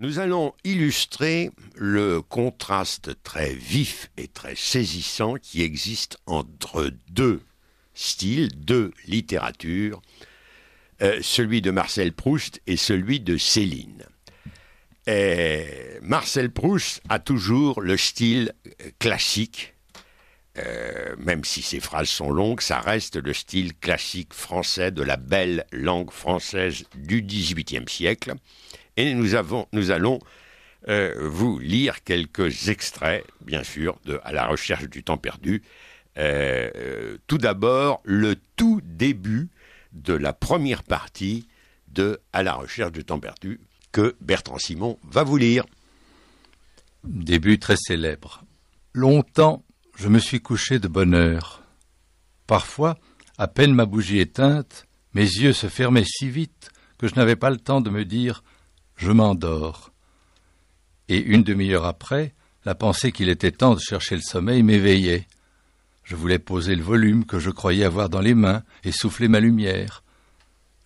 Nous allons illustrer le contraste très vif et très saisissant qui existe entre deux styles, deux littératures, euh, celui de Marcel Proust et celui de Céline. Marcel Proust a toujours le style euh, classique, euh, même si ses phrases sont longues, ça reste le style classique français de la belle langue française du XVIIIe siècle. Et nous, allons euh, vous lire quelques extraits, bien sûr, de À la recherche du temps perdu. Euh, euh, tout d'abord, le tout début de la première partie de À la recherche du temps perdu que Bertrand Simon va vous lire. Début très célèbre. Longtemps, je me suis couché de bonne heure. Parfois, à peine ma bougie éteinte, mes yeux se fermaient si vite que je n'avais pas le temps de me dire je m'endors. Et une demi-heure après, la pensée qu'il était temps de chercher le sommeil m'éveillait. Je voulais poser le volume que je croyais avoir dans les mains et souffler ma lumière.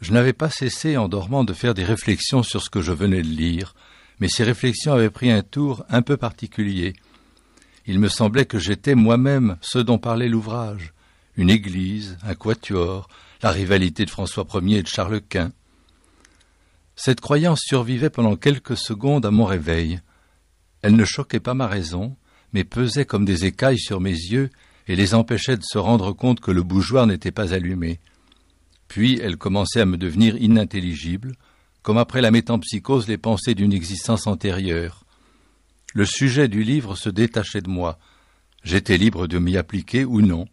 Je n'avais pas cessé en dormant de faire des réflexions sur ce que je venais de lire, mais ces réflexions avaient pris un tour un peu particulier. Il me semblait que j'étais moi-même ce dont parlait l'ouvrage une église, un quatuor, la rivalité de François Ier et de Charles Quint. Cette croyance survivait pendant quelques secondes à mon réveil. Elle ne choquait pas ma raison, mais pesait comme des écailles sur mes yeux et les empêchait de se rendre compte que le bougeoir n'était pas allumé. Puis elle commençait à me devenir inintelligible, comme après la métampsychose les pensées d'une existence antérieure. Le sujet du livre se détachait de moi. J'étais libre de m'y appliquer ou non.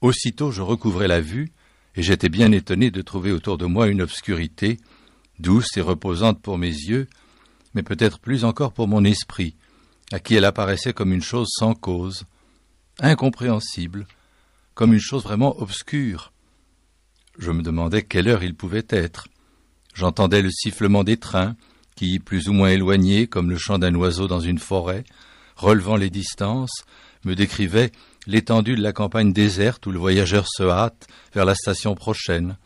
Aussitôt je recouvrais la vue, et j'étais bien étonné de trouver autour de moi une obscurité douce et reposante pour mes yeux, mais peut-être plus encore pour mon esprit, à qui elle apparaissait comme une chose sans cause, incompréhensible, comme une chose vraiment obscure. Je me demandais quelle heure il pouvait être. J'entendais le sifflement des trains, qui, plus ou moins éloignés, comme le chant d'un oiseau dans une forêt, relevant les distances, me décrivait l'étendue de la campagne déserte où le voyageur se hâte vers la station prochaine,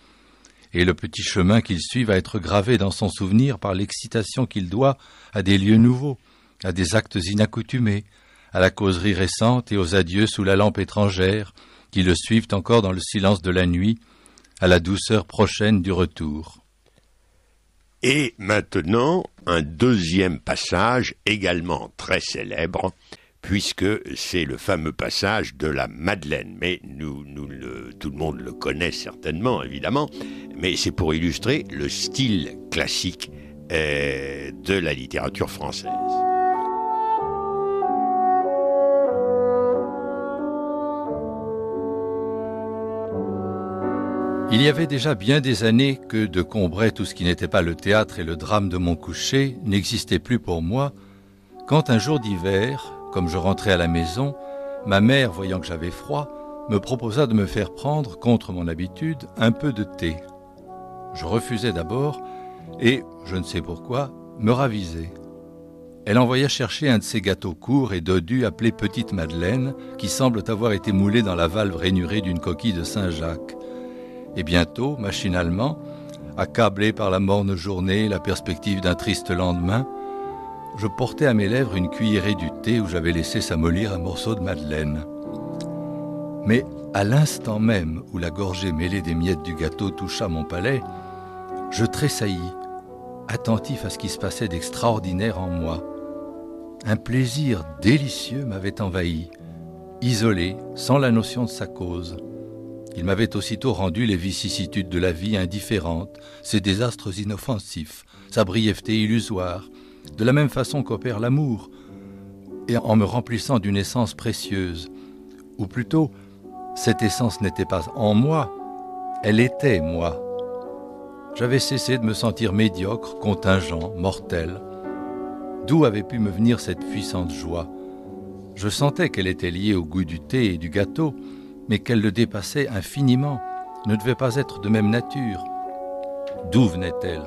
et le petit chemin qu'il suit va être gravé dans son souvenir par l'excitation qu'il doit à des lieux nouveaux, à des actes inaccoutumés, à la causerie récente et aux adieux sous la lampe étrangère, qui le suivent encore dans le silence de la nuit, à la douceur prochaine du retour. Et maintenant, un deuxième passage également très célèbre, puisque c'est le fameux passage de la Madeleine. Mais nous, tout le monde le connaît certainement, évidemment, mais c'est pour illustrer le style classique euh, de la littérature française. Il y avait déjà bien des années que de Combray tout ce qui n'était pas le théâtre et le drame de mon coucher n'existait plus pour moi, quand un jour d'hiver, comme je rentrais à la maison, ma mère, voyant que j'avais froid, me proposa de me faire prendre, contre mon habitude, un peu de thé. Je refusai d'abord et, je ne sais pourquoi, me ravisai. Elle envoya chercher un de ces gâteaux courts et dodus appelés Petite Madeleine, qui semblent avoir été moulés dans la valve rainurée d'une coquille de Saint-Jacques. Et bientôt, machinalement, accablé par la morne journée et la perspective d'un triste lendemain, je portais à mes lèvres une cuillerée du thé où j'avais laissé s'amollir un morceau de madeleine. Mais à l'instant même où la gorgée mêlée des miettes du gâteau toucha mon palais, je tressaillis, attentif à ce qui se passait d'extraordinaire en moi. Un plaisir délicieux m'avait envahi, isolé, sans la notion de sa cause. Il m'avait aussitôt rendu les vicissitudes de la vie indifférentes, ses désastres inoffensifs, sa brièveté illusoire, de la même façon qu'opère l'amour, et en me remplissant d'une essence précieuse. Ou plutôt, cette essence n'était pas en moi, elle était moi. J'avais cessé de me sentir médiocre, contingent, mortel. D'où avait pu me venir cette puissante joie Je sentais qu'elle était liée au goût du thé et du gâteau, mais qu'elle le dépassait infiniment, ne devait pas être de même nature. D'où venait-elle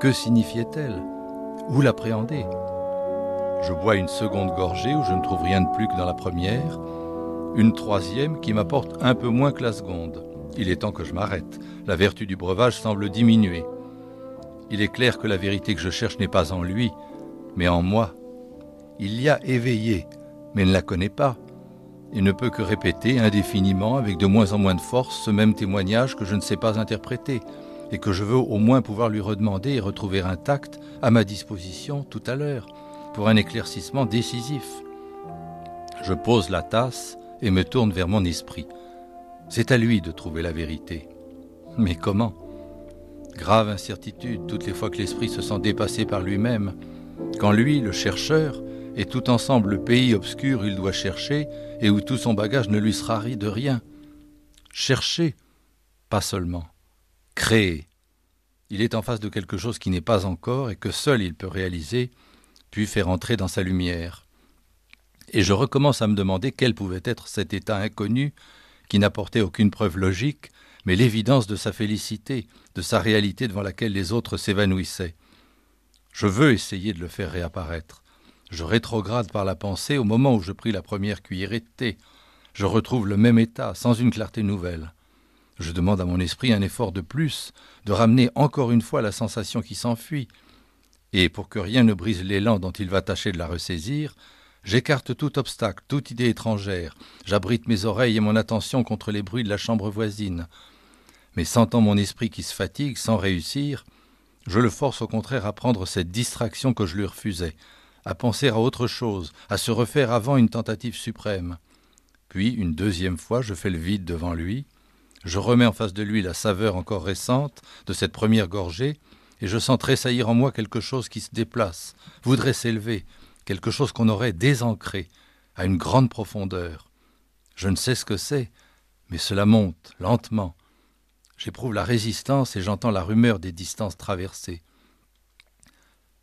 Que signifiait-elle vous l'appréhender. Je bois une seconde gorgée où je ne trouve rien de plus que dans la première, une troisième qui m'apporte un peu moins que la seconde. Il est temps que je m'arrête. La vertu du breuvage semble diminuer. Il est clair que la vérité que je cherche n'est pas en lui, mais en moi. Il y a éveillé, mais ne la connaît pas, et ne peut que répéter indéfiniment, avec de moins en moins de force, ce même témoignage que je ne sais pas interpréter et que je veux au moins pouvoir lui redemander et retrouver intact à ma disposition tout à l'heure pour un éclaircissement décisif. Je pose la tasse et me tourne vers mon esprit. C'est à lui de trouver la vérité. Mais comment Grave incertitude toutes les fois que l'esprit se sent dépassé par lui-même, quand lui, le chercheur, est tout ensemble le pays obscur où il doit chercher et où tout son bagage ne lui sera ri de rien. Chercher, pas seulement créé. Il est en face de quelque chose qui n'est pas encore et que seul il peut réaliser, puis faire entrer dans sa lumière. Et je recommence à me demander quel pouvait être cet état inconnu qui n'apportait aucune preuve logique, mais l'évidence de sa félicité, de sa réalité devant laquelle les autres s'évanouissaient. Je veux essayer de le faire réapparaître. Je rétrograde par la pensée au moment où je pris la première cuillerée de thé. Je retrouve le même état, sans une clarté nouvelle. Je demande à mon esprit un effort de plus, de ramener encore une fois la sensation qui s'enfuit. Et pour que rien ne brise l'élan dont il va tâcher de la ressaisir, j'écarte tout obstacle, toute idée étrangère, j'abrite mes oreilles et mon attention contre les bruits de la chambre voisine. Mais sentant mon esprit qui se fatigue sans réussir, je le force au contraire à prendre cette distraction que je lui refusais, à penser à autre chose, à se refaire avant une tentative suprême. Puis, une deuxième fois, je fais le vide devant lui, je remets en face de lui la saveur encore récente de cette première gorgée, et je sens tressaillir en moi quelque chose qui se déplace, voudrait s'élever, quelque chose qu'on aurait désancré, à une grande profondeur. Je ne sais ce que c'est, mais cela monte, lentement. J'éprouve la résistance et j'entends la rumeur des distances traversées.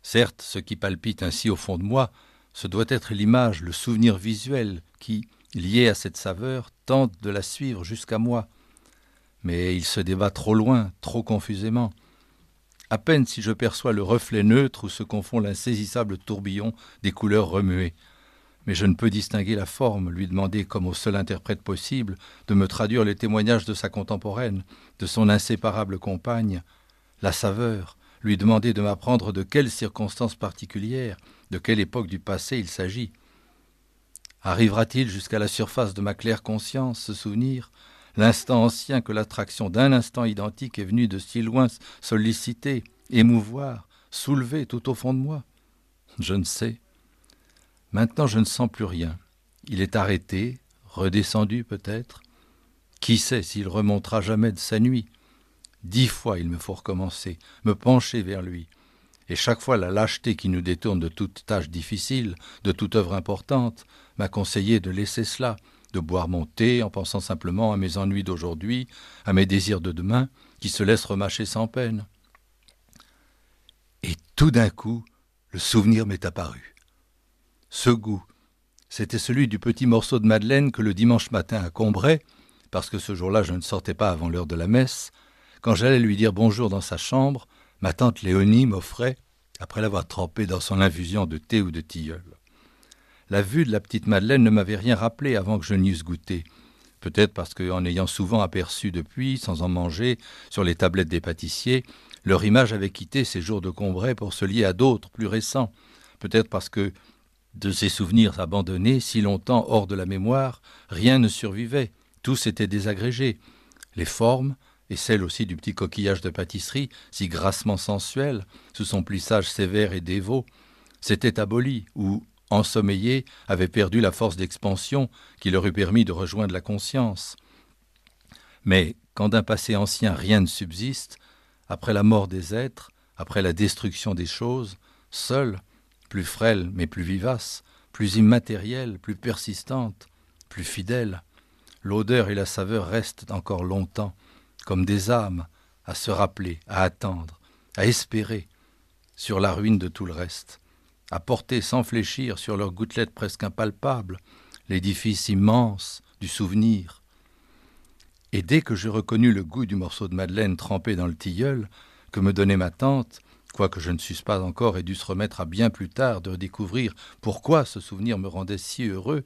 Certes, ce qui palpite ainsi au fond de moi, ce doit être l'image, le souvenir visuel qui, lié à cette saveur, tente de la suivre jusqu'à moi mais il se débat trop loin, trop confusément. À peine si je perçois le reflet neutre où se confond l'insaisissable tourbillon des couleurs remuées. Mais je ne peux distinguer la forme, lui demander, comme au seul interprète possible, de me traduire les témoignages de sa contemporaine, de son inséparable compagne, la saveur, lui demander de m'apprendre de quelles circonstances particulières, de quelle époque du passé il s'agit. Arrivera-t-il jusqu'à la surface de ma claire conscience ce souvenir, l'instant ancien que l'attraction d'un instant identique est venue de si loin solliciter, émouvoir, soulever tout au fond de moi Je ne sais. Maintenant je ne sens plus rien. Il est arrêté, redescendu peut-être. Qui sait s'il remontera jamais de sa nuit Dix fois il me faut recommencer, me pencher vers lui. Et chaque fois la lâcheté qui nous détourne de toute tâche difficile, de toute œuvre importante, m'a conseillé de laisser cela, de boire mon thé en pensant simplement à mes ennuis d'aujourd'hui, à mes désirs de demain, qui se laissent remâcher sans peine. Et tout d'un coup, le souvenir m'est apparu. Ce goût, c'était celui du petit morceau de madeleine que le dimanche matin à Combray, parce que ce jour-là je ne sortais pas avant l'heure de la messe, quand j'allais lui dire bonjour dans sa chambre, ma tante Léonie m'offrait, après l'avoir trempé dans son infusion de thé ou de tilleul. La vue de la petite Madeleine ne m'avait rien rappelé avant que je n'y eusse goûté. Peut-être parce qu'en ayant souvent aperçu depuis, sans en manger, sur les tablettes des pâtissiers, leur image avait quitté ces jours de Combray pour se lier à d'autres plus récents. Peut-être parce que, de ces souvenirs abandonnés, si longtemps hors de la mémoire, rien ne survivait, Tout s'était désagrégé. Les formes, et celles aussi du petit coquillage de pâtisserie, si grassement sensuel, sous son plissage sévère et dévot, s'étaient abolies ou Ensommeillés avait perdu la force d'expansion qui leur eût permis de rejoindre la conscience. Mais quand d'un passé ancien rien ne subsiste, après la mort des êtres, après la destruction des choses, seule, plus frêle mais plus vivace, plus immatérielle, plus persistante, plus fidèle, l'odeur et la saveur restent encore longtemps, comme des âmes, à se rappeler, à attendre, à espérer, sur la ruine de tout le reste à porter sans fléchir sur leurs gouttelettes presque impalpables l'édifice immense du souvenir. Et dès que je reconnus le goût du morceau de madeleine trempé dans le tilleul que me donnait ma tante, quoique je ne susse pas encore et dû se remettre à bien plus tard de découvrir pourquoi ce souvenir me rendait si heureux,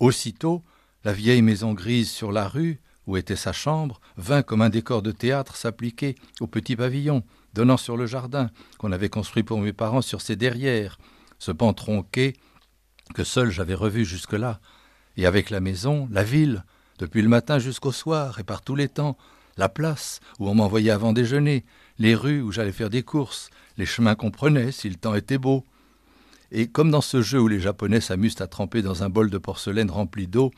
aussitôt la vieille maison grise sur la rue, où était sa chambre, vint comme un décor de théâtre s'appliquer au petit pavillon, donnant sur le jardin qu'on avait construit pour mes parents sur ses derrières, ce pan tronqué que seul j'avais revu jusque-là, et avec la maison, la ville, depuis le matin jusqu'au soir et par tous les temps, la place où on m'envoyait avant déjeuner, les rues où j'allais faire des courses, les chemins qu'on prenait si le temps était beau. Et comme dans ce jeu où les Japonais s'amusent à tremper dans un bol de porcelaine rempli d'eau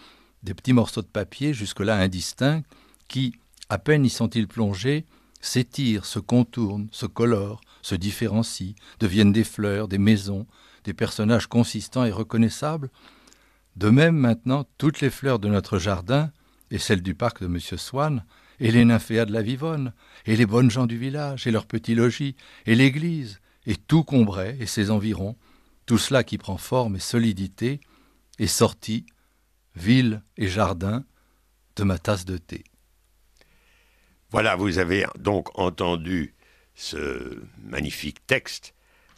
des petits morceaux de papier jusque-là indistincts, qui, à peine y sont-ils plongés, s'étirent, se contournent, se colorent, se différencient, deviennent des fleurs, des maisons, des personnages consistants et reconnaissables De même maintenant, toutes les fleurs de notre jardin, et celles du parc de M. Swann, et les nymphéas de la Vivonne, et les bonnes gens du village, et leurs petits logis, et l'église, et tout Combray et ses environs, tout cela qui prend forme et solidité, est sorti, ville et jardin, de ma tasse de thé. Voilà, vous avez donc entendu ce magnifique texte.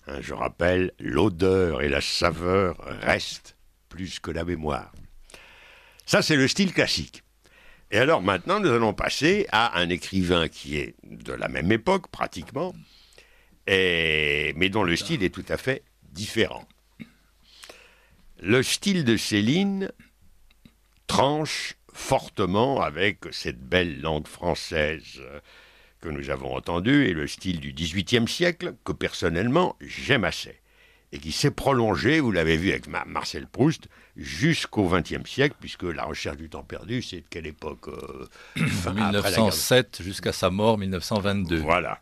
Hein, je rappelle, l'odeur et la saveur restent plus que la mémoire. Ça, c'est le style classique. Et alors maintenant, nous allons passer à un écrivain qui est de la même époque, pratiquement, mais dont le style est tout à fait différent. Le style de Céline tranche fortement avec cette belle langue française euh, que nous avons entendue et le style du XVIIIe siècle que personnellement j'aime assez et qui s'est prolongé, vous l'avez vu avec Marcel Proust, jusqu'au XXe siècle, puisque la recherche du temps perdu, c'est de quelle époque 1907 euh, jusqu'à sa mort 1922. Voilà.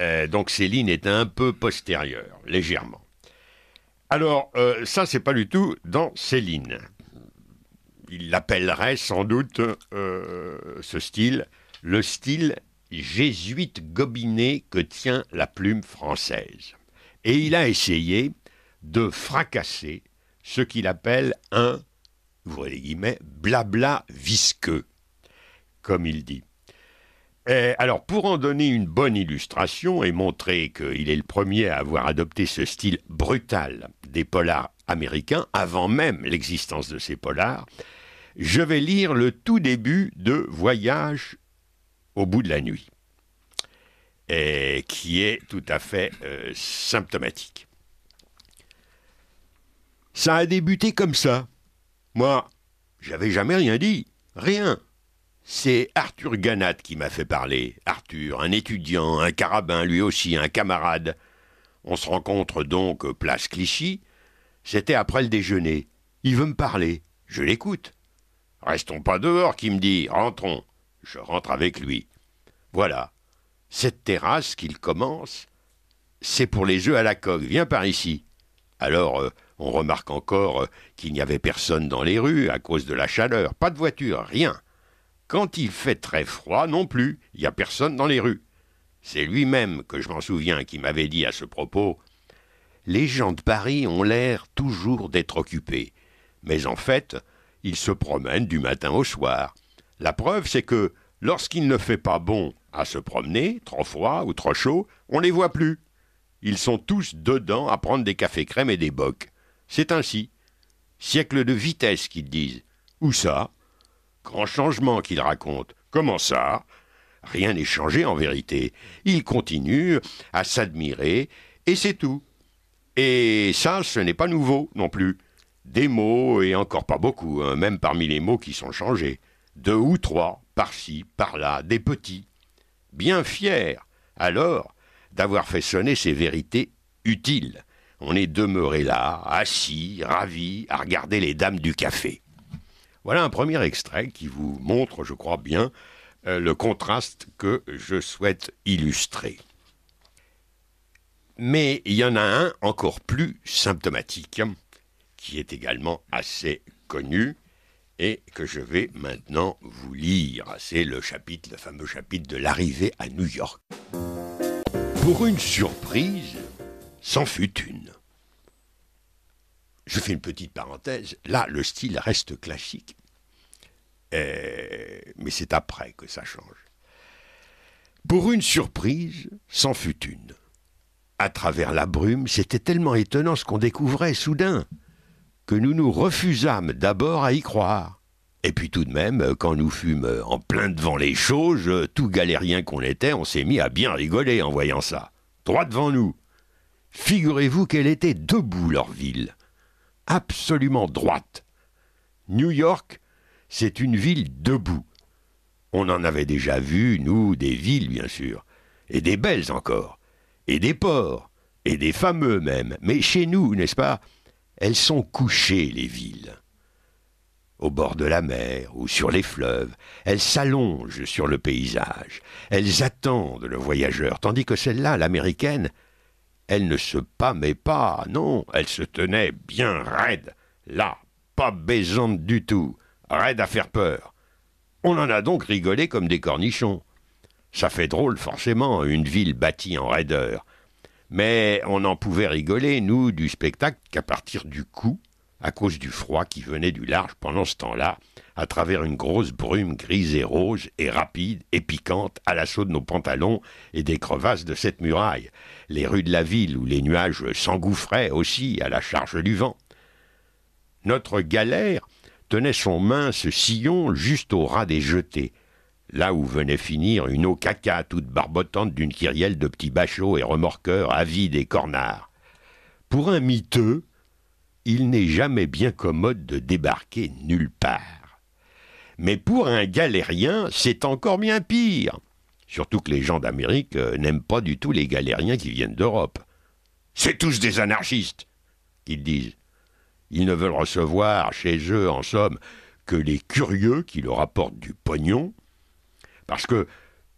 Euh, donc Céline est un peu postérieure, légèrement. Alors, ça, c'est pas du tout dans Céline il l'appellerait sans doute euh, ce style le style jésuite gobiné que tient la plume française. Et il a essayé de fracasser ce qu'il appelle un, vous les guillemets, blabla visqueux, comme il dit. alors, pour en donner une bonne illustration et montrer qu'il est le premier à avoir adopté ce style brutal des polars américains, avant même l'existence de ces polars, je vais lire le tout début de Voyage au bout de la nuit, et qui est tout à fait euh, symptomatique. Ça a débuté comme ça. Moi, j'avais jamais rien dit, rien. C'est Arthur Ganat qui m'a fait parler. Arthur, un étudiant, un carabin, lui aussi, un camarade. On se rencontre donc euh, place Clichy. C'était après le déjeuner. Il veut me parler. Je l'écoute. Restons pas dehors, qui me dit. Rentrons. Je rentre avec lui. Voilà. Cette terrasse qu'il commence, c'est pour les œufs à la coque. Viens par ici. Alors, euh, on remarque encore euh, qu'il n'y avait personne dans les rues à cause de la chaleur. Pas de voiture, rien. Quand il fait très froid non plus, il n'y a personne dans les rues. C'est lui-même que je m'en souviens qui m'avait dit à ce propos Les gens de Paris ont l'air toujours d'être occupés. Mais en fait, ils se promènent du matin au soir. La preuve, c'est que lorsqu'il ne fait pas bon à se promener, trop froid ou trop chaud, on les voit plus. Ils sont tous dedans à prendre des cafés crème et des bocs. C'est ainsi. Siècle de vitesse, qu'ils disent. Où ça Grand changement qu'ils racontent. Comment ça Rien n'est changé en vérité. Ils continuent à s'admirer et c'est tout. Et ça, ce n'est pas nouveau non plus. Des mots, et encore pas beaucoup, hein, même parmi les mots qui sont changés. Deux ou trois, par-ci, par-là, des petits. Bien fiers, alors, d'avoir fait sonner ces vérités utiles. On est demeuré là, assis, ravi, à regarder les dames du café. Voilà un premier extrait qui vous montre, je crois bien, euh, le contraste que je souhaite illustrer. Mais il y en a un encore plus symptomatique qui est également assez connu et que je vais maintenant vous lire. C'est le chapitre, le fameux chapitre de l'arrivée à New York. Pour une surprise, s'en fut une. Je fais une petite parenthèse, là le style reste classique, eh, mais c'est après que ça change. Pour une surprise, s'en fut une. À travers la brume, c'était tellement étonnant ce qu'on découvrait soudain que nous nous refusâmes d'abord à y croire. Et puis tout de même, quand nous fûmes en plein devant les choses, tout galérien qu'on était, on s'est mis à bien rigoler en voyant ça. Droit devant nous. Figurez-vous qu'elle était debout, leur ville. Absolument droite. New York, c'est une ville debout. On en avait déjà vu, nous, des villes, bien sûr, et des belles encore, et des ports, et des fameux même. Mais chez nous, n'est-ce pas, elles sont couchées, les villes. Au bord de la mer ou sur les fleuves, elles s'allongent sur le paysage, elles attendent le voyageur, tandis que celle-là, l'américaine, elle ne se pâmait pas, non, elle se tenait bien raide, là, pas baisante du tout, raide à faire peur. On en a donc rigolé comme des cornichons. Ça fait drôle, forcément, une ville bâtie en raideur. Mais on en pouvait rigoler, nous, du spectacle, qu'à partir du coup, à cause du froid qui venait du large pendant ce temps-là, à travers une grosse brume grise et rose, et rapide, et piquante, à l'assaut de nos pantalons et des crevasses de cette muraille, les rues de la ville où les nuages s'engouffraient aussi à la charge du vent. Notre galère tenait son mince sillon juste au ras des jetées, là où venait finir une eau caca toute barbotante d'une kyrielle de petits bachots et remorqueurs avides et cornards. Pour un miteux, il n'est jamais bien commode de débarquer nulle part. Mais pour un galérien, c'est encore bien pire. Surtout que les gens d'Amérique euh, n'aiment pas du tout les galériens qui viennent d'Europe. C'est tous des anarchistes, ils disent. Ils ne veulent recevoir chez eux, en somme, que les curieux qui leur apportent du pognon, parce que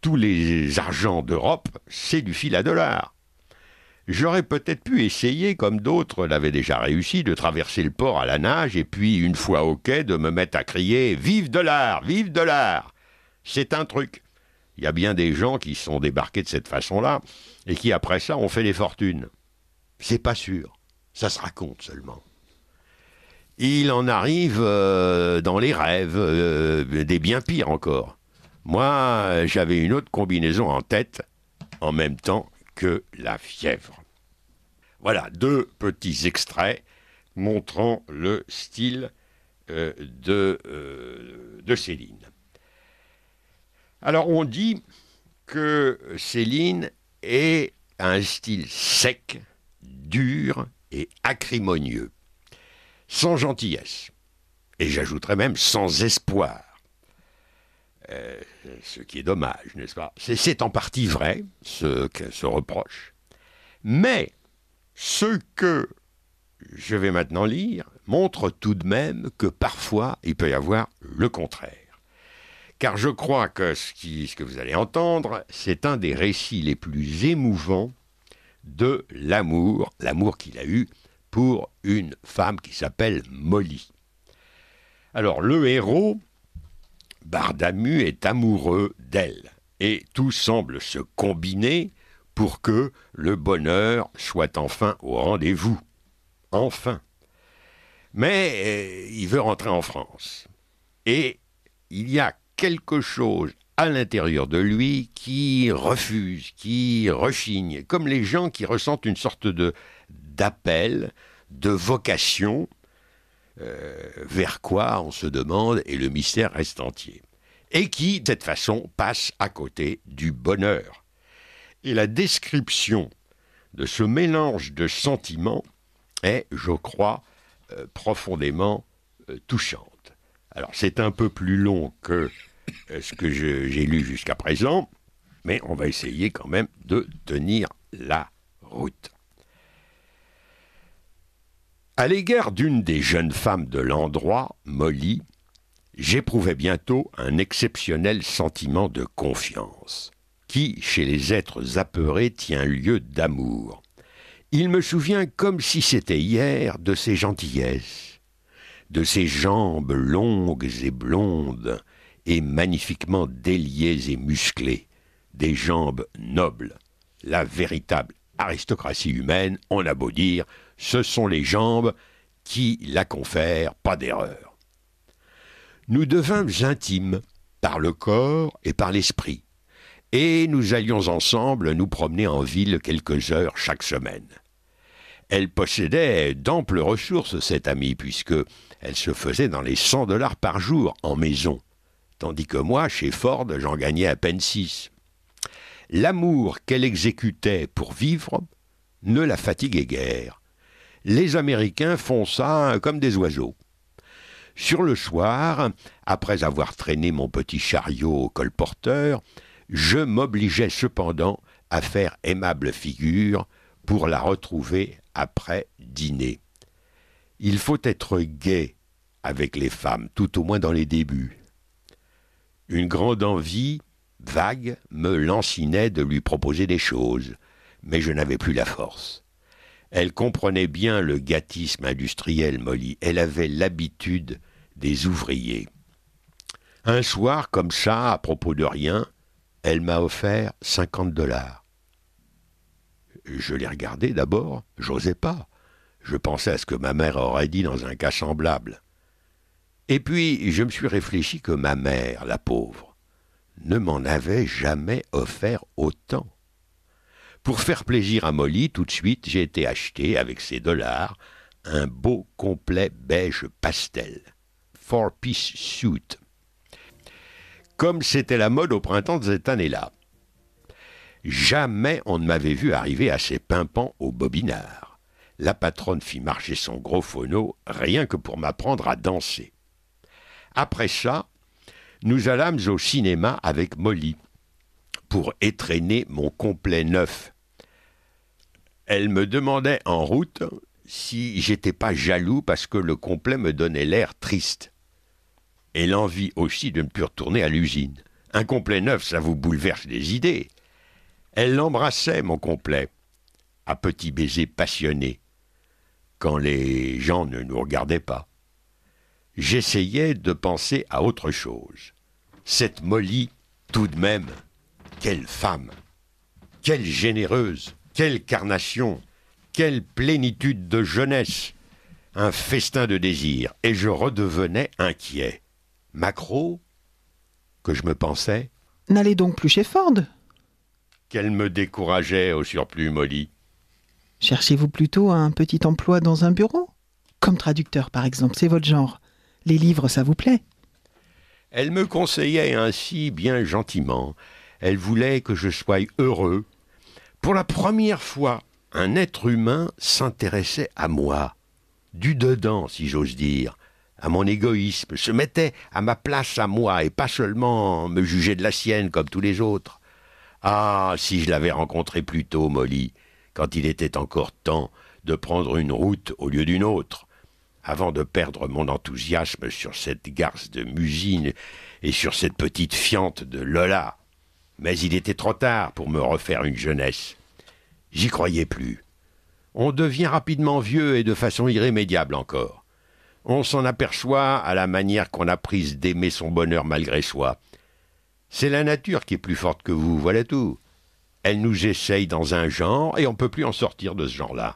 tous les argents d'Europe, c'est du fil à dollars. J'aurais peut-être pu essayer, comme d'autres l'avaient déjà réussi, de traverser le port à la nage et puis, une fois au quai, de me mettre à crier Vive de Vive de C'est un truc. Il y a bien des gens qui sont débarqués de cette façon-là et qui, après ça, ont fait des fortunes. C'est pas sûr. Ça se raconte seulement. Il en arrive euh, dans les rêves, euh, des bien pires encore. Moi, j'avais une autre combinaison en tête en même temps que la fièvre. Voilà deux petits extraits montrant le style euh, de, euh, de Céline. Alors on dit que Céline est un style sec, dur et acrimonieux, sans gentillesse, et j'ajouterais même sans espoir. Euh, euh, ce qui est dommage, n'est-ce pas C'est en partie vrai, ce se reproche. Mais ce que je vais maintenant lire montre tout de même que parfois il peut y avoir le contraire. Car je crois que ce, qui, ce que vous allez entendre, c'est un des récits les plus émouvants de l'amour, l'amour qu'il a eu pour une femme qui s'appelle Molly. Alors le héros, Bardamu est amoureux d'elle, et tout semble se combiner pour que le bonheur soit enfin au rendez-vous. Enfin. Mais euh, il veut rentrer en France. Et il y a quelque chose à l'intérieur de lui qui refuse, qui rechigne, comme les gens qui ressentent une sorte de d'appel, de vocation, euh, vers quoi on se demande, et le mystère reste entier. Et qui, de cette façon, passe à côté du bonheur. Et la description de ce mélange de sentiments est, je crois, euh, profondément euh, touchante. Alors c'est un peu plus long que ce que j'ai lu jusqu'à présent, mais on va essayer quand même de tenir la route. À l'égard d'une des jeunes femmes de l'endroit, Molly, j'éprouvais bientôt un exceptionnel sentiment de confiance, qui, chez les êtres apeurés, tient lieu d'amour. Il me souvient comme si c'était hier de ses gentillesses, de ses jambes longues et blondes, et magnifiquement déliées et musclées, des jambes nobles, la véritable aristocratie humaine, on a beau dire, ce sont les jambes qui la confèrent, pas d'erreur. Nous devînmes intimes par le corps et par l'esprit, et nous allions ensemble nous promener en ville quelques heures chaque semaine. Elle possédait d'amples ressources, cette amie, puisque elle se faisait dans les 100 dollars par jour en maison, tandis que moi, chez Ford, j'en gagnais à peine 6. L'amour qu'elle exécutait pour vivre ne la fatiguait guère. Les Américains font ça comme des oiseaux. Sur le soir, après avoir traîné mon petit chariot au colporteur, je m'obligeais cependant à faire aimable figure pour la retrouver après dîner. Il faut être gai avec les femmes, tout au moins dans les débuts. Une grande envie vague me lancinait de lui proposer des choses, mais je n'avais plus la force. Elle comprenait bien le gâtisme industriel, Molly. Elle avait l'habitude des ouvriers. Un soir, comme ça, à propos de rien, elle m'a offert 50 dollars. Je l'ai regardé d'abord, j'osais pas. Je pensais à ce que ma mère aurait dit dans un cas semblable. Et puis, je me suis réfléchi que ma mère, la pauvre, ne m'en avait jamais offert autant. Pour faire plaisir à Molly, tout de suite, j'ai été acheter, avec ses dollars, un beau complet beige pastel. Four-piece suit. Comme c'était la mode au printemps de cette année-là. Jamais on ne m'avait vu arriver à assez pimpant au bobinard. La patronne fit marcher son gros phono rien que pour m'apprendre à danser. Après ça, nous allâmes au cinéma avec Molly pour étraîner mon complet neuf. Elle me demandait en route si j'étais pas jaloux parce que le complet me donnait l'air triste. Et l'envie aussi de ne plus retourner à l'usine. Un complet neuf, ça vous bouleverse des idées. Elle l'embrassait, mon complet, à petits baisers passionnés, quand les gens ne nous regardaient pas j'essayais de penser à autre chose. Cette Molly, tout de même, quelle femme Quelle généreuse Quelle carnation Quelle plénitude de jeunesse Un festin de désir, et je redevenais inquiet. Macro Que je me pensais N'allez donc plus chez Ford Qu'elle me décourageait au surplus, Molly. Cherchez-vous plutôt un petit emploi dans un bureau Comme traducteur, par exemple, c'est votre genre. Les livres, ça vous plaît Elle me conseillait ainsi bien gentiment. Elle voulait que je sois heureux. Pour la première fois, un être humain s'intéressait à moi, du dedans, si j'ose dire, à mon égoïsme, se mettait à ma place à moi et pas seulement me juger de la sienne comme tous les autres. Ah, si je l'avais rencontré plus tôt, Molly, quand il était encore temps de prendre une route au lieu d'une autre avant de perdre mon enthousiasme sur cette garce de Musine et sur cette petite fiante de Lola. Mais il était trop tard pour me refaire une jeunesse. J'y croyais plus. On devient rapidement vieux et de façon irrémédiable encore. On s'en aperçoit à la manière qu'on a prise d'aimer son bonheur malgré soi. C'est la nature qui est plus forte que vous, voilà tout. Elle nous essaye dans un genre et on ne peut plus en sortir de ce genre-là.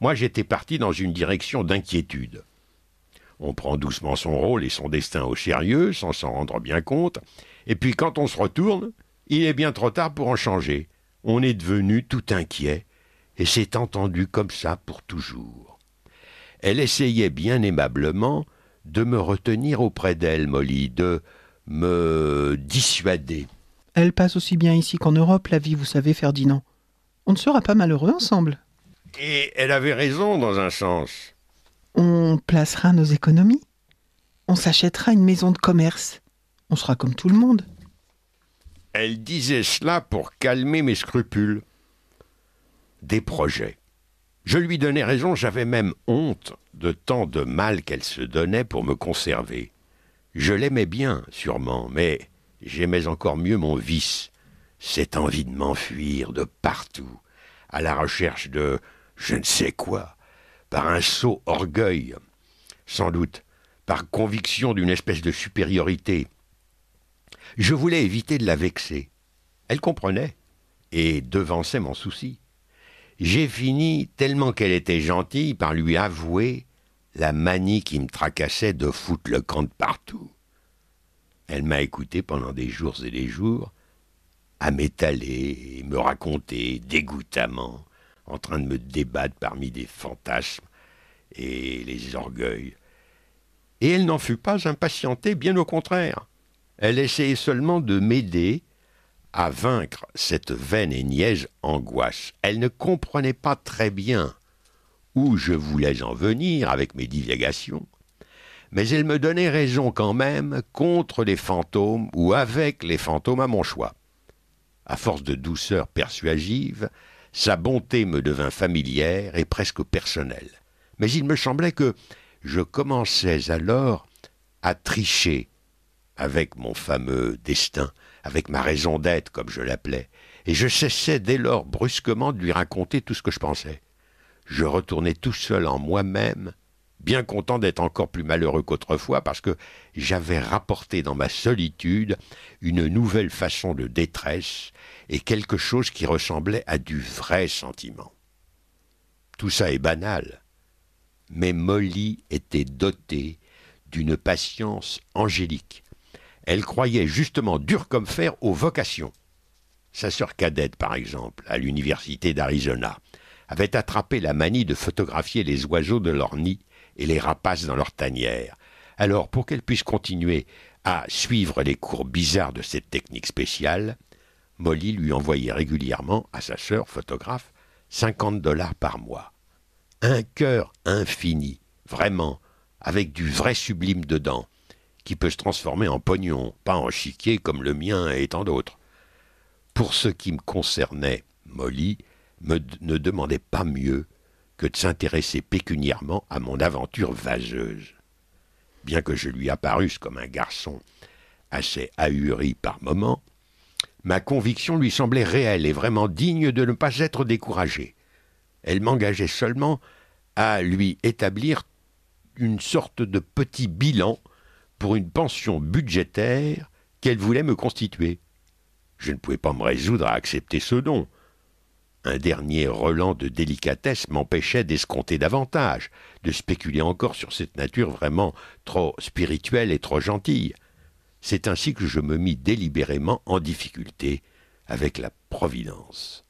Moi, j'étais parti dans une direction d'inquiétude. On prend doucement son rôle et son destin au sérieux, sans s'en rendre bien compte, et puis quand on se retourne, il est bien trop tard pour en changer. On est devenu tout inquiet, et c'est entendu comme ça pour toujours. Elle essayait bien aimablement de me retenir auprès d'elle, Molly, de me dissuader. Elle passe aussi bien ici qu'en Europe, la vie, vous savez, Ferdinand. On ne sera pas malheureux ensemble. Et elle avait raison dans un sens. On placera nos économies. On s'achètera une maison de commerce. On sera comme tout le monde. Elle disait cela pour calmer mes scrupules. Des projets. Je lui donnais raison, j'avais même honte de tant de mal qu'elle se donnait pour me conserver. Je l'aimais bien, sûrement, mais j'aimais encore mieux mon vice, cette envie de m'enfuir de partout, à la recherche de je ne sais quoi, par un sot orgueil, sans doute, par conviction d'une espèce de supériorité. Je voulais éviter de la vexer. Elle comprenait et devançait mon souci. J'ai fini, tellement qu'elle était gentille, par lui avouer la manie qui me tracassait de foutre le camp de partout. Elle m'a écouté pendant des jours et des jours, à m'étaler et me raconter dégoûtamment en train de me débattre parmi des fantasmes et les orgueils. Et elle n'en fut pas impatientée, bien au contraire. Elle essayait seulement de m'aider à vaincre cette vaine et niaise angoisse. Elle ne comprenait pas très bien où je voulais en venir avec mes divagations, mais elle me donnait raison quand même contre les fantômes ou avec les fantômes à mon choix. À force de douceur persuasive, sa bonté me devint familière et presque personnelle. Mais il me semblait que je commençais alors à tricher avec mon fameux destin, avec ma raison d'être, comme je l'appelais, et je cessais dès lors brusquement de lui raconter tout ce que je pensais. Je retournais tout seul en moi-même bien content d'être encore plus malheureux qu'autrefois parce que j'avais rapporté dans ma solitude une nouvelle façon de détresse et quelque chose qui ressemblait à du vrai sentiment. Tout ça est banal, mais Molly était dotée d'une patience angélique. Elle croyait justement dur comme fer aux vocations. Sa sœur cadette, par exemple, à l'université d'Arizona, avait attrapé la manie de photographier les oiseaux de leur nid et les rapaces dans leur tanière. Alors, pour qu'elle puisse continuer à suivre les cours bizarres de cette technique spéciale, Molly lui envoyait régulièrement, à sa sœur photographe, 50 dollars par mois. Un cœur infini, vraiment, avec du vrai sublime dedans, qui peut se transformer en pognon, pas en chiquier comme le mien et tant d'autres. Pour ce qui me concernait, Molly ne demandait pas mieux que de s'intéresser pécuniairement à mon aventure vaseuse. Bien que je lui apparusse comme un garçon assez ahuri par moments, ma conviction lui semblait réelle et vraiment digne de ne pas être découragée. Elle m'engageait seulement à lui établir une sorte de petit bilan pour une pension budgétaire qu'elle voulait me constituer. Je ne pouvais pas me résoudre à accepter ce don, un dernier relent de délicatesse m'empêchait d'escompter davantage, de spéculer encore sur cette nature vraiment trop spirituelle et trop gentille. C'est ainsi que je me mis délibérément en difficulté avec la Providence.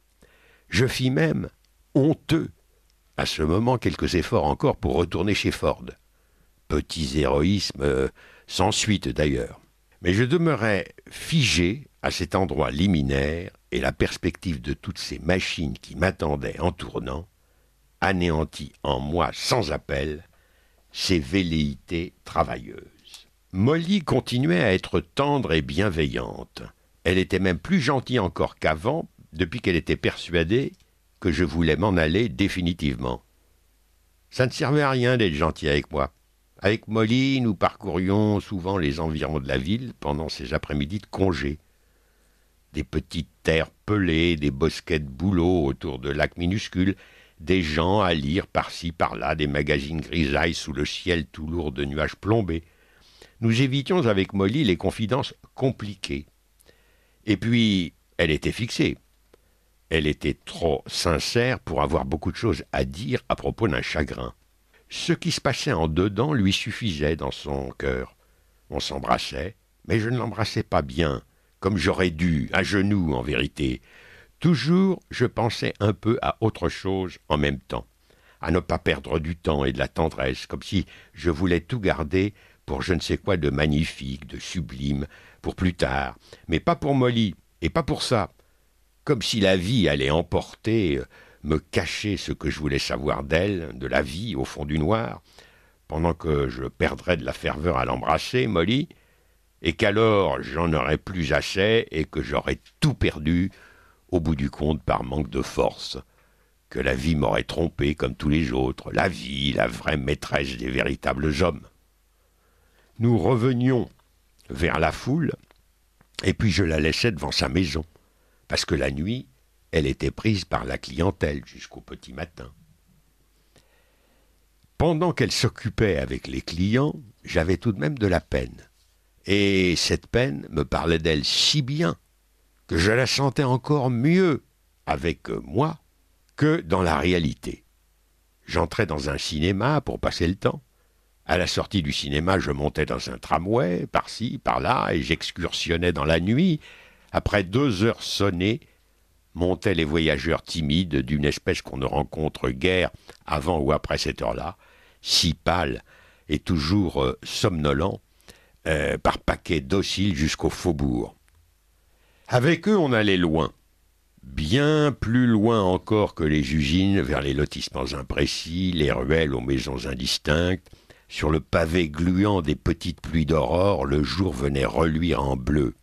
Je fis même, honteux, à ce moment quelques efforts encore pour retourner chez Ford. Petits héroïsmes euh, sans suite d'ailleurs. Mais je demeurais figé à cet endroit liminaire et la perspective de toutes ces machines qui m'attendaient en tournant anéantit en moi sans appel ces velléités travailleuses. Molly continuait à être tendre et bienveillante. Elle était même plus gentille encore qu'avant, depuis qu'elle était persuadée que je voulais m'en aller définitivement. Ça ne servait à rien d'être gentil avec moi. Avec Molly, nous parcourions souvent les environs de la ville pendant ces après-midi de congé des petites terres pelées, des bosquets de bouleaux autour de lacs minuscules, des gens à lire par-ci par-là des magazines grisailles sous le ciel tout lourd de nuages plombés. Nous évitions avec Molly les confidences compliquées. Et puis, elle était fixée. Elle était trop sincère pour avoir beaucoup de choses à dire à propos d'un chagrin. Ce qui se passait en dedans lui suffisait dans son cœur. On s'embrassait, mais je ne l'embrassais pas bien comme j'aurais dû, à genoux en vérité. Toujours, je pensais un peu à autre chose en même temps, à ne pas perdre du temps et de la tendresse, comme si je voulais tout garder pour je ne sais quoi de magnifique, de sublime, pour plus tard, mais pas pour Molly, et pas pour ça, comme si la vie allait emporter, euh, me cacher ce que je voulais savoir d'elle, de la vie au fond du noir, pendant que je perdrais de la ferveur à l'embrasser, Molly, et qu'alors j'en aurais plus assez et que j'aurais tout perdu au bout du compte par manque de force, que la vie m'aurait trompé comme tous les autres, la vie, la vraie maîtresse des véritables hommes. Nous revenions vers la foule, et puis je la laissais devant sa maison, parce que la nuit, elle était prise par la clientèle jusqu'au petit matin. Pendant qu'elle s'occupait avec les clients, j'avais tout de même de la peine et cette peine me parlait d'elle si bien que je la sentais encore mieux avec moi que dans la réalité. J'entrais dans un cinéma pour passer le temps. À la sortie du cinéma, je montais dans un tramway, par-ci, par-là, et j'excursionnais dans la nuit. Après deux heures sonnées, montaient les voyageurs timides d'une espèce qu'on ne rencontre guère avant ou après cette heure-là, si pâles et toujours euh, somnolents euh, par paquets dociles jusqu'au faubourg. Avec eux, on allait loin, bien plus loin encore que les usines, vers les lotissements imprécis, les ruelles aux maisons indistinctes. Sur le pavé gluant des petites pluies d'aurore, le jour venait reluire en bleu.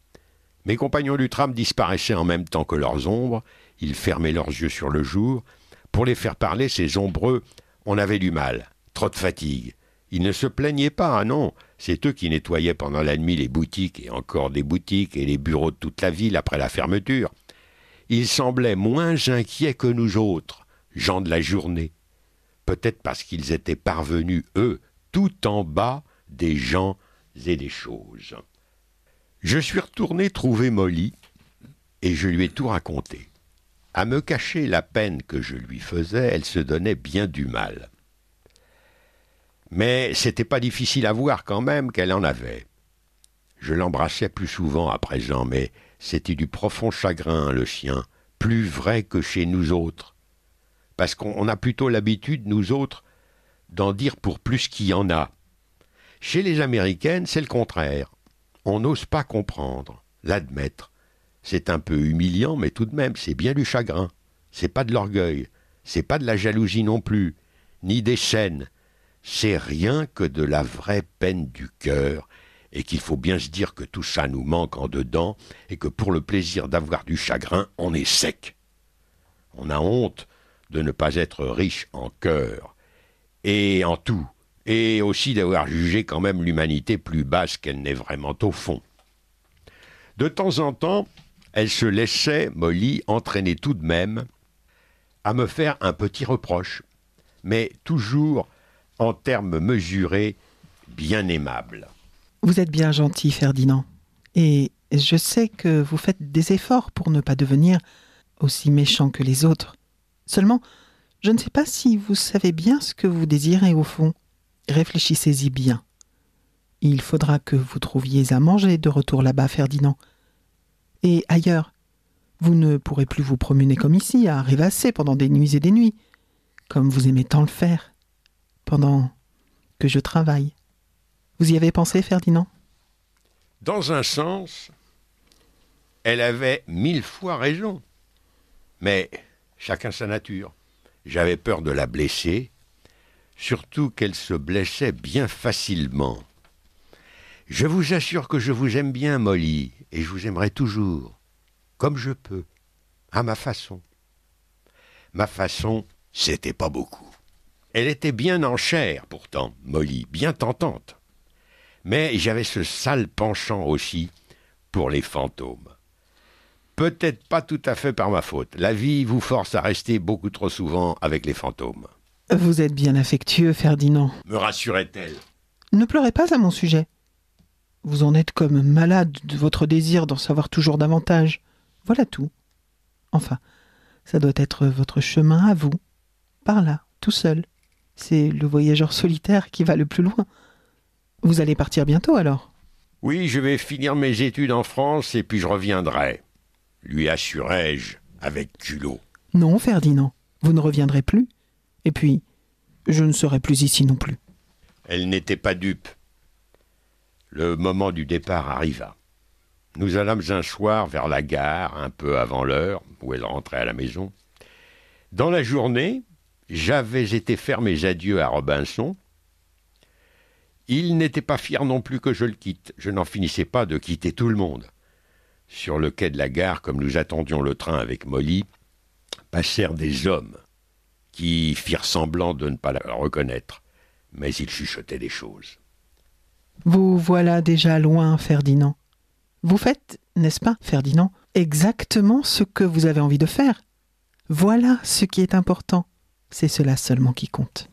Mes compagnons du tram disparaissaient en même temps que leurs ombres, ils fermaient leurs yeux sur le jour. Pour les faire parler, ces ombreux, on avait du mal, trop de fatigue. Ils ne se plaignaient pas, ah non, c'est eux qui nettoyaient pendant la nuit les boutiques et encore des boutiques et les bureaux de toute la ville après la fermeture. Ils semblaient moins inquiets que nous autres, gens de la journée. Peut-être parce qu'ils étaient parvenus, eux, tout en bas des gens et des choses. Je suis retourné trouver Molly et je lui ai tout raconté. À me cacher la peine que je lui faisais, elle se donnait bien du mal mais c'était pas difficile à voir quand même qu'elle en avait. Je l'embrassais plus souvent à présent, mais c'était du profond chagrin, le sien, plus vrai que chez nous autres. Parce qu'on a plutôt l'habitude, nous autres, d'en dire pour plus qu'il y en a. Chez les Américaines, c'est le contraire. On n'ose pas comprendre, l'admettre. C'est un peu humiliant, mais tout de même, c'est bien du chagrin. C'est pas de l'orgueil, c'est pas de la jalousie non plus, ni des chaînes c'est rien que de la vraie peine du cœur, et qu'il faut bien se dire que tout ça nous manque en dedans, et que pour le plaisir d'avoir du chagrin, on est sec. On a honte de ne pas être riche en cœur, et en tout, et aussi d'avoir jugé quand même l'humanité plus basse qu'elle n'est vraiment au fond. De temps en temps, elle se laissait, Molly, entraîner tout de même à me faire un petit reproche, mais toujours en termes mesurés, bien aimable. Vous êtes bien gentil, Ferdinand. Et je sais que vous faites des efforts pour ne pas devenir aussi méchant que les autres. Seulement, je ne sais pas si vous savez bien ce que vous désirez au fond. Réfléchissez-y bien. Il faudra que vous trouviez à manger de retour là-bas, Ferdinand. Et ailleurs, vous ne pourrez plus vous promener comme ici, à rêvasser pendant des nuits et des nuits, comme vous aimez tant le faire pendant que je travaille. Vous y avez pensé, Ferdinand Dans un sens, elle avait mille fois raison. Mais chacun sa nature. J'avais peur de la blesser, surtout qu'elle se blessait bien facilement. Je vous assure que je vous aime bien, Molly, et je vous aimerai toujours, comme je peux, à ma façon. Ma façon, c'était pas beaucoup. Elle était bien en chair, pourtant, Molly, bien tentante. Mais j'avais ce sale penchant aussi pour les fantômes. Peut-être pas tout à fait par ma faute. La vie vous force à rester beaucoup trop souvent avec les fantômes. Vous êtes bien affectueux, Ferdinand. Me rassurait-elle. Ne pleurez pas à mon sujet. Vous en êtes comme malade de votre désir d'en savoir toujours davantage. Voilà tout. Enfin, ça doit être votre chemin à vous, par là, tout seul. C'est le voyageur solitaire qui va le plus loin. Vous allez partir bientôt alors Oui, je vais finir mes études en France et puis je reviendrai. Lui assurai-je avec culot. Non, Ferdinand, vous ne reviendrez plus. Et puis, je ne serai plus ici non plus. Elle n'était pas dupe. Le moment du départ arriva. Nous allâmes un soir vers la gare, un peu avant l'heure où elle rentrait à la maison. Dans la journée, j'avais été faire mes adieux à Robinson. Il n'était pas fier non plus que je le quitte. Je n'en finissais pas de quitter tout le monde. Sur le quai de la gare, comme nous attendions le train avec Molly, passèrent des hommes qui firent semblant de ne pas la reconnaître, mais ils chuchotaient des choses. Vous voilà déjà loin, Ferdinand. Vous faites, n'est-ce pas, Ferdinand, exactement ce que vous avez envie de faire. Voilà ce qui est important. C'est cela seulement qui compte.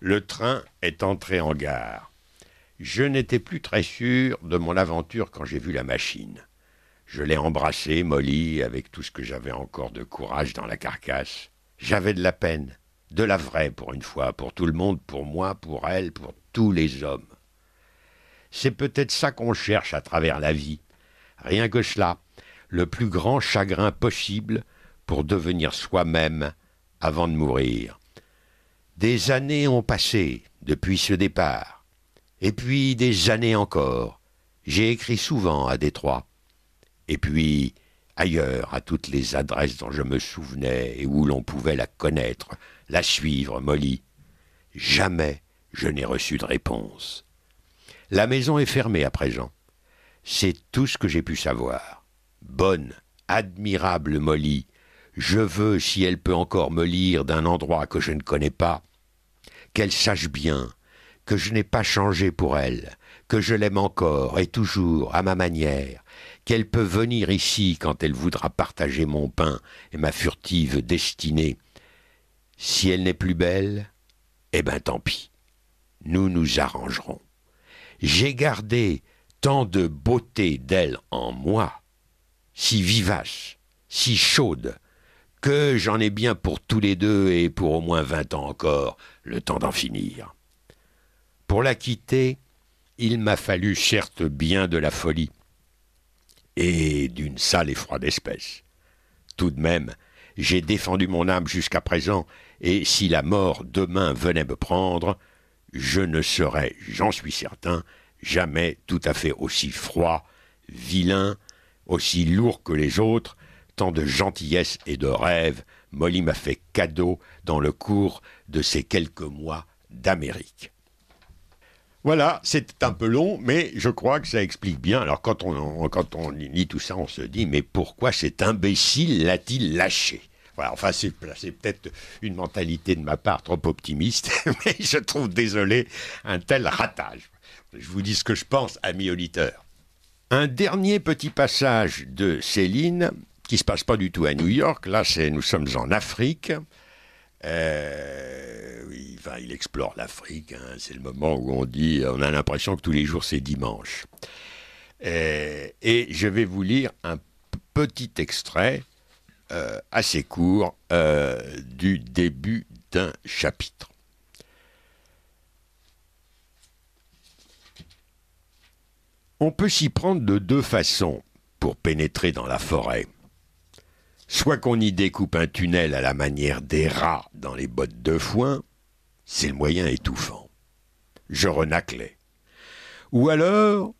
Le train est entré en gare. Je n'étais plus très sûr de mon aventure quand j'ai vu la machine. Je l'ai embrassée, mollie, avec tout ce que j'avais encore de courage dans la carcasse. J'avais de la peine, de la vraie pour une fois, pour tout le monde, pour moi, pour elle, pour tous les hommes. C'est peut-être ça qu'on cherche à travers la vie. Rien que cela, le plus grand chagrin possible pour devenir soi-même, avant de mourir. Des années ont passé depuis ce départ, et puis des années encore. J'ai écrit souvent à Détroit, et puis ailleurs à toutes les adresses dont je me souvenais et où l'on pouvait la connaître, la suivre, Molly. Jamais je n'ai reçu de réponse. La maison est fermée à présent. C'est tout ce que j'ai pu savoir. Bonne, admirable Molly, je veux, si elle peut encore me lire d'un endroit que je ne connais pas, qu'elle sache bien que je n'ai pas changé pour elle, que je l'aime encore et toujours à ma manière, qu'elle peut venir ici quand elle voudra partager mon pain et ma furtive destinée. Si elle n'est plus belle, eh ben tant pis, nous nous arrangerons. J'ai gardé tant de beauté d'elle en moi, si vivace, si chaude, que j'en ai bien pour tous les deux et pour au moins vingt ans encore, le temps d'en finir. Pour la quitter, il m'a fallu certes bien de la folie, et d'une sale et froide espèce. Tout de même, j'ai défendu mon âme jusqu'à présent, et si la mort demain venait me prendre, je ne serais, j'en suis certain, jamais tout à fait aussi froid, vilain, aussi lourd que les autres, tant de gentillesse et de rêve, Molly m'a fait cadeau dans le cours de ces quelques mois d'Amérique. Voilà, c'est un peu long, mais je crois que ça explique bien. Alors quand on, quand on lit tout ça, on se dit, mais pourquoi cet imbécile l'a-t-il lâché voilà, enfin, c'est peut-être une mentalité de ma part trop optimiste, mais je trouve désolé un tel ratage. Je vous dis ce que je pense, ami auditeur. Un dernier petit passage de Céline qui se passe pas du tout à New York. Là, c'est nous sommes en Afrique. Euh, il, il explore l'Afrique. Hein. C'est le moment où on dit, on a l'impression que tous les jours c'est dimanche. Euh, et je vais vous lire un petit extrait euh, assez court du début d'un chapitre. On peut s'y prendre de deux façons pour pénétrer dans la forêt. Soit qu'on y découpe un tunnel à la manière des rats dans les bottes de foin, c'est le moyen étouffant. Je renaclais. Ou alors,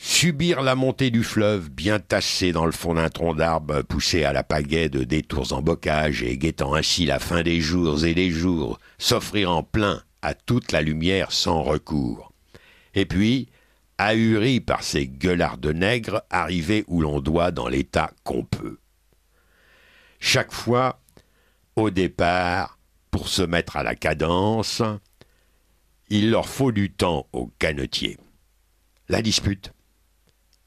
subir la montée du fleuve bien tassé dans le fond d'un tronc d'arbre poussé à la pagaie de détours en bocage et guettant ainsi la fin des jours et des jours, s'offrir en plein à toute la lumière sans recours. Et puis, ahuri par ces gueulards de nègres, arriver où l'on doit dans l'état qu'on peut. Chaque fois, au départ, pour se mettre à la cadence, il leur faut du temps au canotier. La dispute,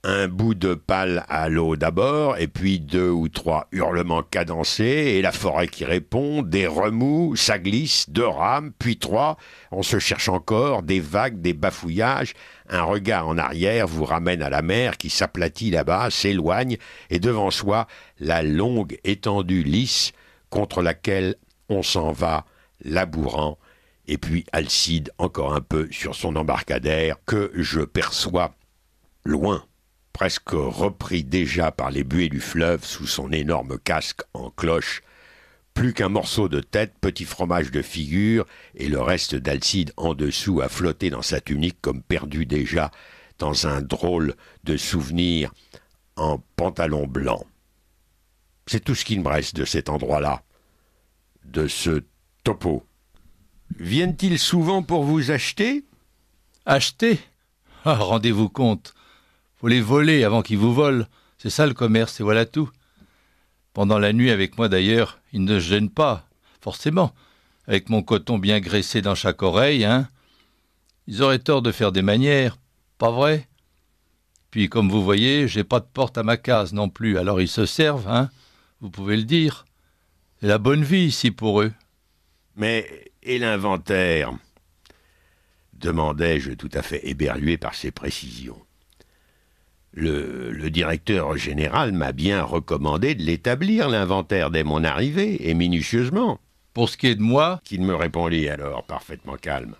un bout de pâle à l'eau d'abord, et puis deux ou trois hurlements cadencés, et la forêt qui répond, des remous, ça glisse, deux rames, puis trois, on se cherche encore, des vagues, des bafouillages, un regard en arrière vous ramène à la mer qui s'aplatit là-bas, s'éloigne, et devant soi, la longue étendue lisse contre laquelle on s'en va, labourant, et puis Alcide encore un peu sur son embarcadère que je perçois loin presque repris déjà par les buées du fleuve sous son énorme casque en cloche. Plus qu'un morceau de tête, petit fromage de figure, et le reste d'Alcide en dessous a flotté dans sa tunique comme perdu déjà dans un drôle de souvenir en pantalon blanc. C'est tout ce qu'il me reste de cet endroit-là, de ce topo. Viennent-ils souvent pour vous acheter Acheter ah, Rendez-vous compte, les voler avant qu'ils vous volent. C'est ça le commerce, et voilà tout. Pendant la nuit avec moi d'ailleurs, ils ne se gênent pas, forcément, avec mon coton bien graissé dans chaque oreille, hein. Ils auraient tort de faire des manières, pas vrai Puis, comme vous voyez, j'ai pas de porte à ma case non plus, alors ils se servent, hein Vous pouvez le dire. la bonne vie ici pour eux. Mais, et l'inventaire demandai-je tout à fait éberlué par ces précisions le, directeur général m'a bien recommandé de l'établir, l'inventaire, dès mon arrivée, et minutieusement. Pour ce qui est de moi, qu'il me répondit alors, parfaitement calme.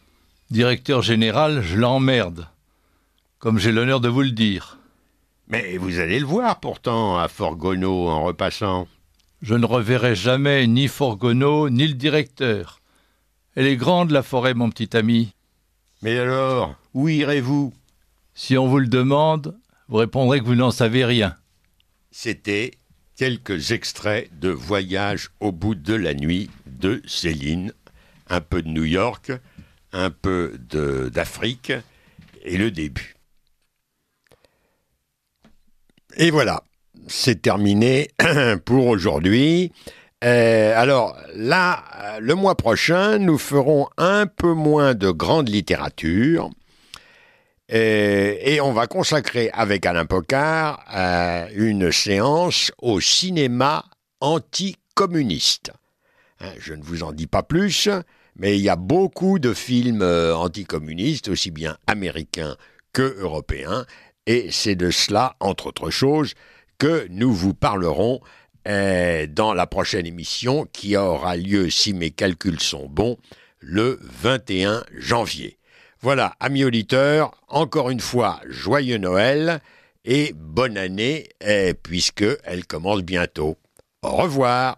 Directeur général, je l'emmerde, comme j'ai l'honneur de vous le dire. Mais vous allez le voir pourtant à Forgono en repassant. Je ne reverrai jamais ni Forgono ni le directeur. Elle est grande la forêt, mon petit ami. Mais alors, où irez-vous Si on vous le demande, vous répondrez que vous n'en savez rien. C'était quelques extraits de Voyage au bout de la nuit de Céline, un peu de New York, un peu d'Afrique et le début. Et voilà, c'est terminé pour aujourd'hui. Euh, alors là, le mois prochain, nous ferons un peu moins de grande littérature euh, et, on va consacrer avec Alain Pocard euh, une séance au cinéma anticommuniste. Hein, je ne vous en dis pas plus, mais il y a beaucoup de films euh, anticommunistes, aussi bien américains que européens, et c'est de cela, entre autres choses, que nous vous parlerons dans la prochaine émission qui aura lieu, si mes calculs sont bons, le 21 janvier. Voilà, amis auditeurs, encore une fois, joyeux Noël et bonne année, eh, puisque elle commence bientôt. Au revoir.